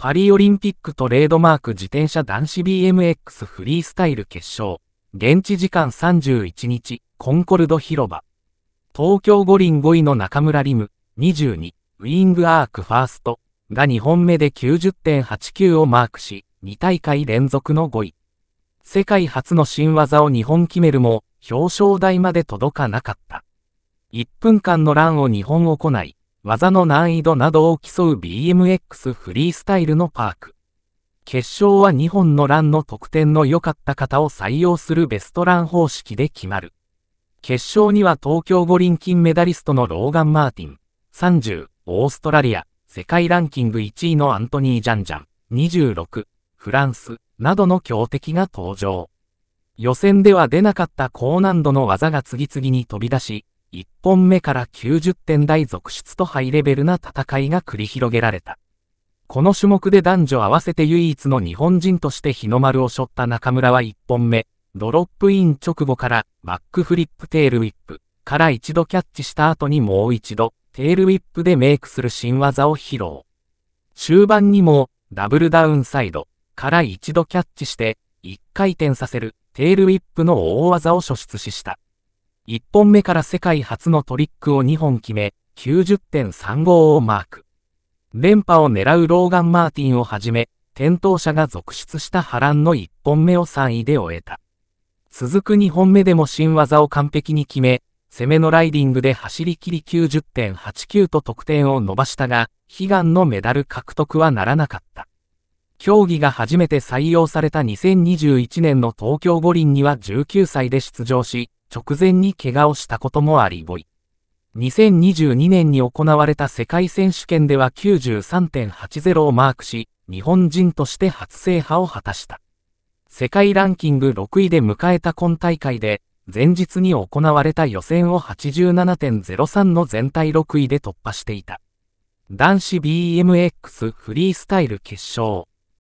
パリオリンピックトレードマーク自転車男子 BMX フリースタイル決勝。現地時間31日、コンコルド広場。東京五輪5位の中村リム、22、ウィングアークファーストが2本目で90.89をマークし、2大会連続の5位。世界初の新技を2本決めるも、表彰台まで届かなかった。1分間のランを2本行い、技の難易度などを競う BMX フリースタイルのパーク。決勝は2本のランの得点の良かった方を採用するベストラン方式で決まる。決勝には東京五輪金メダリストのローガン・マーティン、30、オーストラリア、世界ランキング1位のアントニー・ジャンジャン、26、フランス、などの強敵が登場。予選では出なかった高難度の技が次々に飛び出し、1本目から90点台続出とハイレベルな戦いが繰り広げられた。この種目で男女合わせて唯一の日本人として日の丸を背負った中村は1本目、ドロップイン直後からバックフリップテールウィップから一度キャッチした後にもう一度テールウィップでメイクする新技を披露。終盤にもダブルダウンサイドから一度キャッチして1回転させるテールウィップの大技を初出しした。1本目から世界初のトリックを2本決め、90.35をマーク。連覇を狙うローガン・マーティンをはじめ、転倒者が続出した波乱の1本目を3位で終えた。続く2本目でも新技を完璧に決め、攻めのライディングで走り切り90.89と得点を伸ばしたが、悲願のメダル獲得はならなかった。競技が初めて採用された2021年の東京五輪には19歳で出場し、直前に怪我をしたこともありボイ。2022年に行われた世界選手権では93.80をマークし、日本人として初制覇を果たした。世界ランキング6位で迎えた今大会で、前日に行われた予選を87.03の全体6位で突破していた。男子 BMX フリースタイル決勝。